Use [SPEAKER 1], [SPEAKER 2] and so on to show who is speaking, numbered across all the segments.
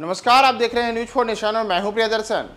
[SPEAKER 1] नमस्कार आप देख रहे हैं न्यूज फोर नेशन और मैं हूं प्रियदर्शन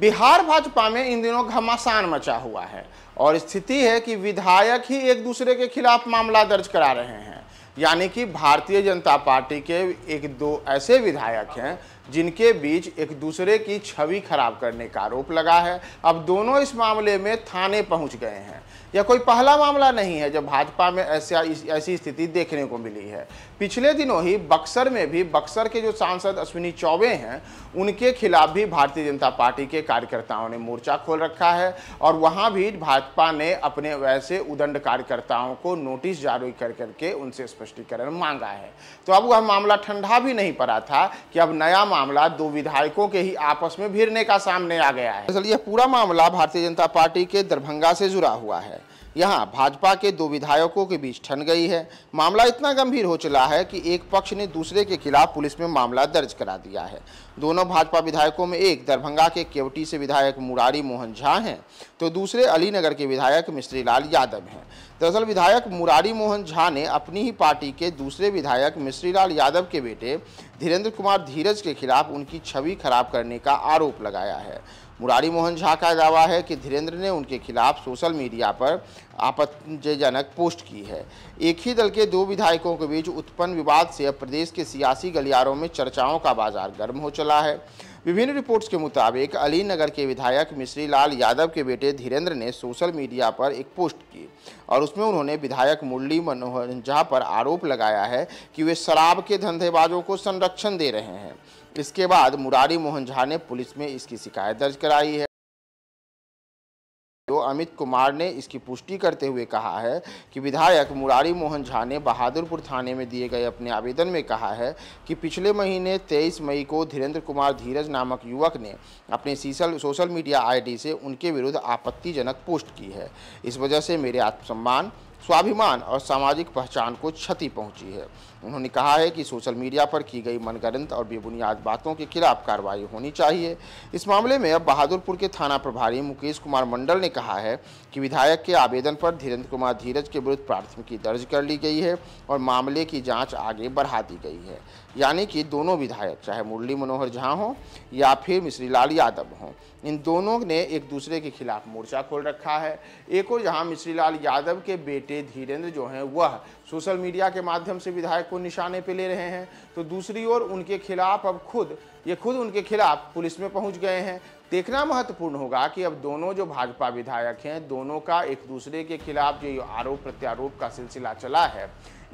[SPEAKER 1] बिहार भाजपा में इन दिनों घमासान मचा हुआ है और स्थिति है कि विधायक ही एक दूसरे के खिलाफ मामला दर्ज करा रहे हैं यानी कि भारतीय जनता पार्टी के एक दो ऐसे विधायक हैं जिनके बीच एक दूसरे की छवि खराब करने का आरोप लगा है अब दोनों इस मामले में थाने पहुंच गए हैं यह कोई पहला मामला नहीं है जब भाजपा में ऐसा ऐसी स्थिति देखने को मिली है पिछले दिनों ही बक्सर में भी बक्सर के जो सांसद अश्विनी चौबे हैं उनके खिलाफ भी भारतीय जनता पार्टी के कार्यकर्ताओं ने मोर्चा खोल रखा है और वहाँ भी भाजपा ने अपने वैसे उदंड कार्यकर्ताओं को नोटिस जारी कर करके उनसे स्पष्ट स्पष्टीकरण मांगा है तो अब वह मामला ठंडा भी नहीं पड़ा था कि अब नया मामला दो विधायकों के ही आपस में भिड़ने का सामने आ गया है असल यह पूरा मामला भारतीय जनता पार्टी के दरभंगा से जुड़ा हुआ है यहाँ भाजपा के दो विधायकों के बीच ठन गई है मामला इतना गंभीर हो चला है कि एक पक्ष ने दूसरे के खिलाफ पुलिस में मामला दर्ज करा दिया है दोनों भाजपा विधायकों में एक दरभंगा के केवटी से विधायक मुरारी मोहन झा हैं तो दूसरे अलीनगर के विधायक मिश्रीलाल यादव हैं दरअसल विधायक मुरारी मोहन झा ने अपनी ही पार्टी के दूसरे विधायक मिश्रीलाल यादव के बेटे धीरेन्द्र कुमार धीरज के खिलाफ उनकी छवि खराब करने का आरोप लगाया है मुरारी मोहन झा का दावा है कि धीरेन्द्र ने उनके खिलाफ सोशल मीडिया पर आपत्तिजनक पोस्ट की है एक ही दल के दो विधायकों के बीच उत्पन्न विवाद से अब प्रदेश के सियासी गलियारों में चर्चाओं का बाजार गर्म हो चला है विभिन्न रिपोर्ट्स के मुताबिक अली नगर के विधायक मिश्री लाल यादव के बेटे धीरेन्द्र ने सोशल मीडिया पर एक पोस्ट की और उसमें उन्होंने विधायक मुरली मनोहर झा पर आरोप लगाया है कि वे शराब के धंधेबाजों को संरक्षण दे रहे हैं इसके बाद मुरारी मोहन झा ने पुलिस में इसकी शिकायत दर्ज कराई है अमित कुमार ने इसकी पुष्टि करते हुए कहा है कि विधायक मुरारी मोहन झा ने बहादुरपुर थाने में दिए गए अपने आवेदन में कहा है कि पिछले महीने 23 मई को धीरेन्द्र कुमार धीरज नामक युवक ने अपने सीशल सोशल मीडिया आईडी से उनके विरुद्ध आपत्तिजनक पोस्ट की है इस वजह से मेरे आत्मसम्मान स्वाभिमान और सामाजिक पहचान को क्षति पहुंची है उन्होंने कहा है कि सोशल मीडिया पर की गई मनगढ़ंत और बेबुनियाद बातों के खिलाफ कार्रवाई होनी चाहिए इस मामले में अब बहादुरपुर के थाना प्रभारी मुकेश कुमार मंडल ने कहा है कि विधायक के आवेदन पर धीरेन्द्र कुमार धीरज के विरुद्ध प्राथमिकी दर्ज कर ली गई है और मामले की जाँच आगे बढ़ा दी गई है यानी कि दोनों विधायक चाहे मुरली मनोहर झा हों या फिर मिश्री लाल यादव हों इन दोनों ने एक दूसरे के खिलाफ मोर्चा खोल रखा है एक और जहां मिश्री लाल यादव के बेटे धीरेन्द्र जो हैं वह सोशल मीडिया के माध्यम से विधायक को निशाने पर ले रहे हैं तो दूसरी ओर उनके खिलाफ अब खुद ये खुद उनके खिलाफ पुलिस में पहुँच गए हैं देखना महत्वपूर्ण होगा कि अब दोनों जो भाजपा विधायक हैं दोनों का एक दूसरे के खिलाफ जो आरोप प्रत्यारोप का सिलसिला चला है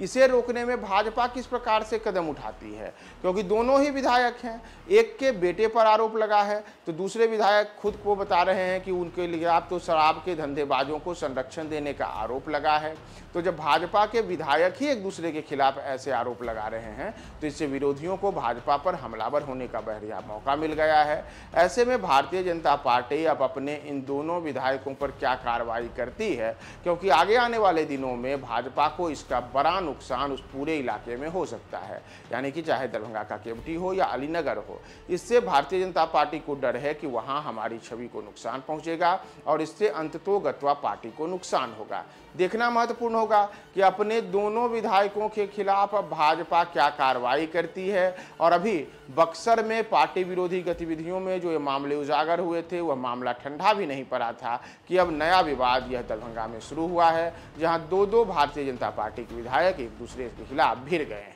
[SPEAKER 1] इसे रोकने में भाजपा किस प्रकार से कदम उठाती है क्योंकि दोनों ही विधायक हैं एक के बेटे पर आरोप लगा है तो दूसरे विधायक खुद को बता रहे हैं कि उनके लिए आप तो शराब के धंधेबाजों को संरक्षण देने का आरोप लगा है तो जब भाजपा के विधायक ही एक दूसरे के खिलाफ ऐसे आरोप लगा रहे हैं तो इससे विरोधियों को भाजपा पर हमलावर होने का बहरिया मौका मिल गया है ऐसे में भारतीय जनता पार्टी अब अपने इन दोनों विधायकों पर क्या कार्रवाई करती है क्योंकि आगे आने वाले दिनों में भाजपा को इसका बड़ा नुकसान उस पूरे इलाके में हो सकता है यानी कि चाहे दरभंगा का केवटी हो या अलीनगर हो इससे भारतीय जनता पार्टी को डर है कि वहाँ हमारी छवि को नुकसान पहुँचेगा और इससे अंततोगत्वा पार्टी को नुकसान होगा देखना महत्वपूर्ण होगा कि अपने दोनों विधायकों के खिलाफ अब भाजपा क्या कार्रवाई करती है और अभी बक्सर में पार्टी विरोधी गतिविधियों में जो ये मामले उजागर हुए थे वह मामला ठंडा भी नहीं पड़ा था कि अब नया विवाद यह दरभंगा में शुरू हुआ है जहां दो दो भारतीय जनता पार्टी के विधायक कि एक दूसरे के खिलाफ भिड़ गए हैं